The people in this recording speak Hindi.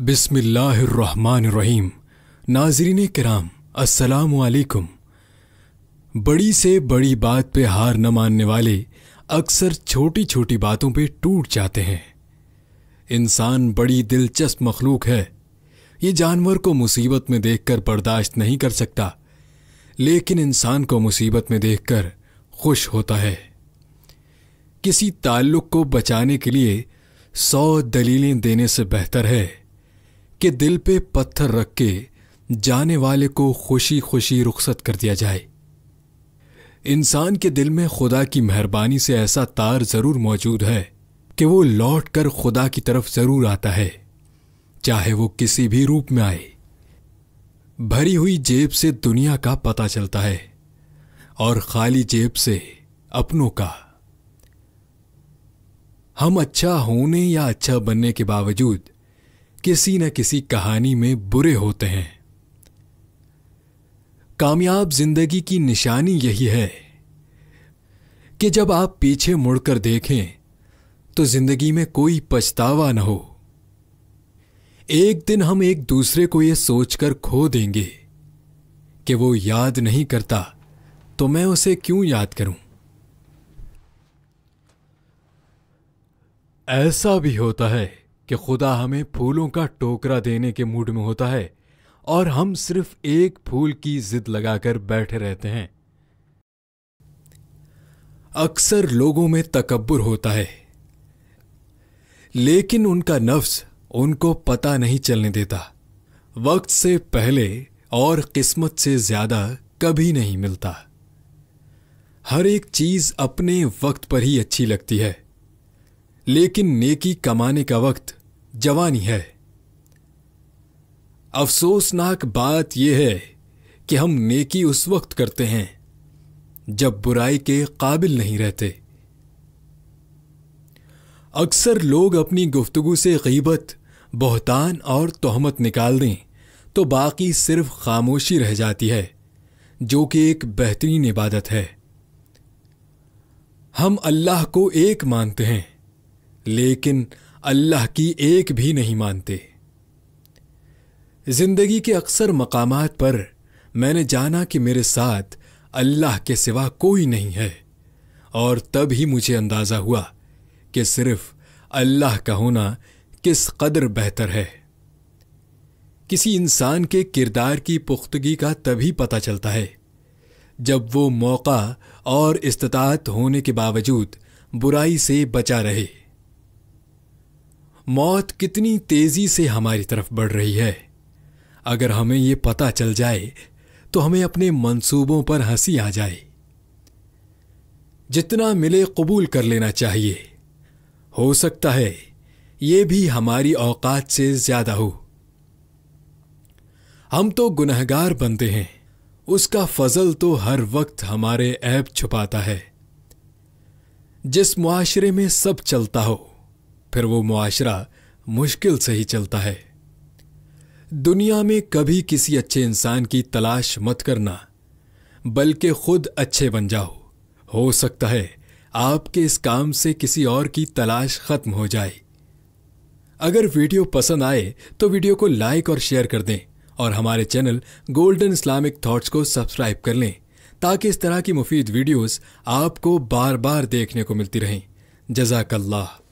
रहीम नाजरीन कराम असलकुम बड़ी से बड़ी बात पे हार न मानने वाले अक्सर छोटी छोटी बातों पे टूट जाते हैं इंसान बड़ी दिलचस्प मखलूक है ये जानवर को मुसीबत में देखकर बर्दाश्त नहीं कर सकता लेकिन इंसान को मुसीबत में देखकर खुश होता है किसी ताल्लुक को बचाने के लिए सौ दलीलें देने से बेहतर है कि दिल पे पत्थर रख के जाने वाले को खुशी खुशी रुखसत कर दिया जाए इंसान के दिल में खुदा की मेहरबानी से ऐसा तार ज़रूर मौजूद है कि वो लौट कर खुदा की तरफ ज़रूर आता है चाहे वो किसी भी रूप में आए भरी हुई जेब से दुनिया का पता चलता है और खाली जेब से अपनों का हम अच्छा होने या अच्छा बनने के बावजूद किसी न किसी कहानी में बुरे होते हैं कामयाब जिंदगी की निशानी यही है कि जब आप पीछे मुड़कर देखें तो जिंदगी में कोई पछतावा न हो एक दिन हम एक दूसरे को यह सोचकर खो देंगे कि वो याद नहीं करता तो मैं उसे क्यों याद करूं ऐसा भी होता है कि खुदा हमें फूलों का टोकरा देने के मूड में होता है और हम सिर्फ एक फूल की जिद लगाकर बैठे रहते हैं अक्सर लोगों में तकबर होता है लेकिन उनका नफ्स उनको पता नहीं चलने देता वक्त से पहले और किस्मत से ज्यादा कभी नहीं मिलता हर एक चीज अपने वक्त पर ही अच्छी लगती है लेकिन नेकी कमाने का वक्त जवानी है अफसोसनाक बात यह है कि हम नेकी उस वक्त करते हैं जब बुराई के काबिल नहीं रहते अक्सर लोग अपनी गुफ्तगु से गीबत बहतान और तोहमत निकाल दें तो बाकी सिर्फ खामोशी रह जाती है जो कि एक बेहतरीन इबादत है हम अल्लाह को एक मानते हैं लेकिन अल्लाह की एक भी नहीं मानते ज़िंदगी के अक्सर मकामात पर मैंने जाना कि मेरे साथ अल्लाह के सिवा कोई नहीं है और तब ही मुझे अंदाज़ा हुआ कि सिर्फ अल्लाह का होना किस कदर बेहतर है किसी इंसान के किरदार की पुख्तगी का तभी पता चलता है जब वो मौका और इस्तात होने के बावजूद बुराई से बचा रहे मौत कितनी तेजी से हमारी तरफ बढ़ रही है अगर हमें ये पता चल जाए तो हमें अपने मंसूबों पर हंसी आ जाए जितना मिले कबूल कर लेना चाहिए हो सकता है ये भी हमारी औकात से ज्यादा हो हम तो गुनहगार बनते हैं उसका फजल तो हर वक्त हमारे ऐप छुपाता है जिस मुआशरे में सब चलता हो फिर वो मुआशरा मुश्किल से ही चलता है दुनिया में कभी किसी अच्छे इंसान की तलाश मत करना बल्कि खुद अच्छे बन जाओ हो सकता है आपके इस काम से किसी और की तलाश खत्म हो जाए अगर वीडियो पसंद आए तो वीडियो को लाइक और शेयर कर दें और हमारे चैनल गोल्डन इस्लामिक थॉट्स को सब्सक्राइब कर लें ताकि इस तरह की मुफीद वीडियोस आपको बार बार देखने को मिलती रहें जजाकल्ला